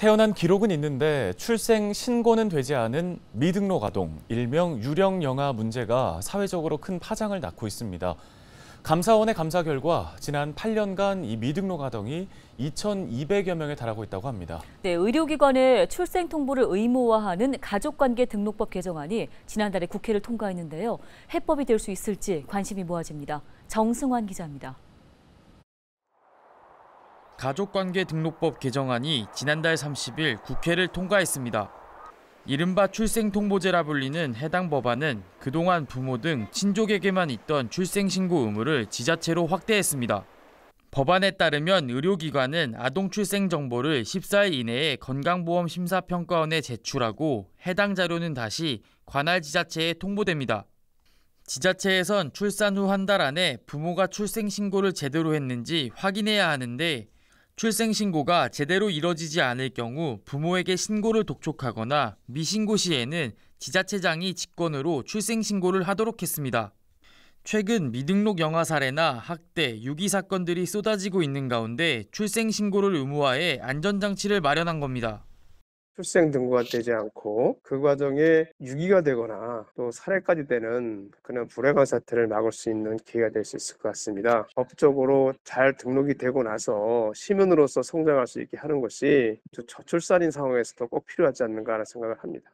태어난 기록은 있는데 출생 신고는 되지 않은 미등록 아동, 일명 유령 영아 문제가 사회적으로 큰 파장을 낳고 있습니다. 감사원의 감사 결과 지난 8년간 이 미등록 아동이 2,200여 명에 달하고 있다고 합니다. 네, 의료기관에 출생 통보를 의무화하는 가족관계 등록법 개정안이 지난달에 국회를 통과했는데요. 해법이 될 수 있을지 관심이 모아집니다. 정승환 기자입니다. 가족관계 등록법 개정안이 지난달 30일 국회를 통과했습니다. 이른바 출생통보제라 불리는 해당 법안은 그동안 부모 등 친족에게만 있던 출생신고 의무를 지자체로 확대했습니다. 법안에 따르면 의료기관은 아동 출생 정보를 14일 이내에 건강보험 심사평가원에 제출하고 해당 자료는 다시 관할 지자체에 통보됩니다. 지자체에선 출산 후 한 달 안에 부모가 출생 신고를 제대로 했는지 확인해야 하는데 출생신고가 제대로 이뤄지지 않을 경우 부모에게 신고를 독촉하거나 미신고 시에는 지자체장이 직권으로 출생신고를 하도록 했습니다. 최근 미등록 영아 사례나 학대, 유기 사건들이 쏟아지고 있는 가운데 출생신고를 의무화해 안전장치를 마련한 겁니다. 출생 등고가 되지 않고 그 과정에 유기가 되거나 또 살해까지 되는 그런 불행한 사태를 막을 수 있는 기회가 될 수 있을 것 같습니다. 법적으로 잘 등록이 되고 나서 시민으로서 성장할 수 있게 하는 것이 저출산인 상황에서도 꼭 필요하지 않는가 라는 생각을 합니다.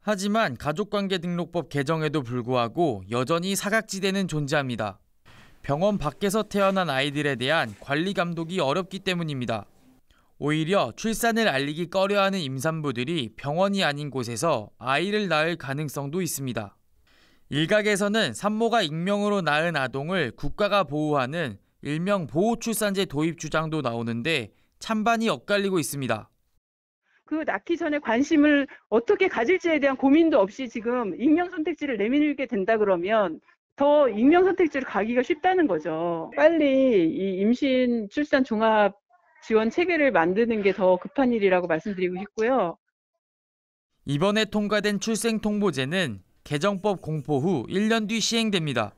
하지만 가족관계 등록법 개정에도 불구하고 여전히 사각지대는 존재합니다. 병원 밖에서 태어난 아이들에 대한 관리 감독이 어렵기 때문입니다. 오히려 출산을 알리기 꺼려하는 임산부들이 병원이 아닌 곳에서 아이를 낳을 가능성도 있습니다. 일각에서는 산모가 익명으로 낳은 아동을 국가가 보호하는 일명 보호출산제 도입 주장도 나오는데 찬반이 엇갈리고 있습니다. 그 낳기 전에 관심을 어떻게 가질지에 대한 고민도 없이 지금 익명 선택지를 내밀게 된다 그러면 더 익명 선택지를 가기가 쉽다는 거죠. 빨리 이 임신 출산 종합 지원 체계를 만드는 게 더 급한 일이라고 말씀드리고 싶고요. 이번에 통과된 출생통보제는 개정법 공포 후 1년 뒤 시행됩니다.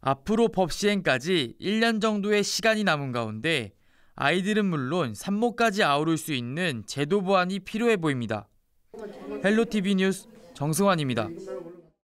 앞으로 법 시행까지 1년 정도의 시간이 남은 가운데 아이들은 물론 산모까지 아우를 수 있는 제도 보완이 필요해 보입니다. 헬로TV 뉴스 정승환입니다.